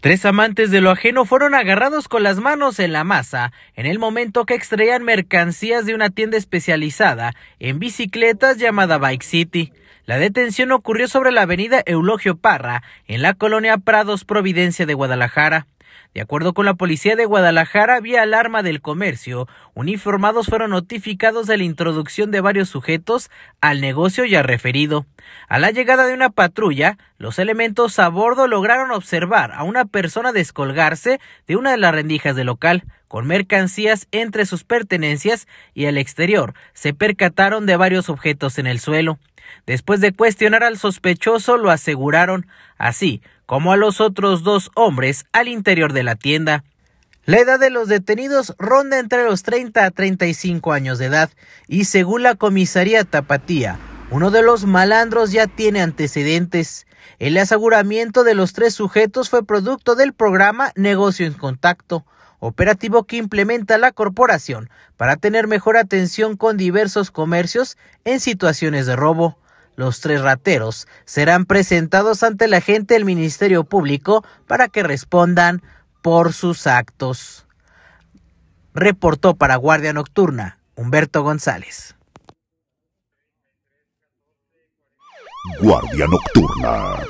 Tres amantes de lo ajeno fueron agarrados con las manos en la masa en el momento que extraían mercancías de una tienda especializada en bicicletas llamada Bike City. La detención ocurrió sobre la avenida Eulogio Parra, en la colonia Prados, Providencia de Guadalajara. De acuerdo con la policía de Guadalajara, vía alarma del comercio, uniformados fueron notificados de la introducción de varios sujetos al negocio ya referido. A la llegada de una patrulla, los elementos a bordo lograron observar a una persona descolgarse de una de las rendijas del local, con mercancías entre sus pertenencias y al exterior se percataron de varios objetos en el suelo. Después de cuestionar al sospechoso, lo aseguraron. Así, como a los otros dos hombres al interior de la tienda. La edad de los detenidos ronda entre los 30 a 35 años de edad y según la comisaría Tapatía, uno de los malandros ya tiene antecedentes. El aseguramiento de los tres sujetos fue producto del programa Negocio en Contacto, operativo que implementa la corporación para tener mejor atención con diversos comercios en situaciones de robo. Los tres rateros serán presentados ante la gente del Ministerio Público para que respondan por sus actos. Reportó para Guardia Nocturna Humberto González. Guardia Nocturna.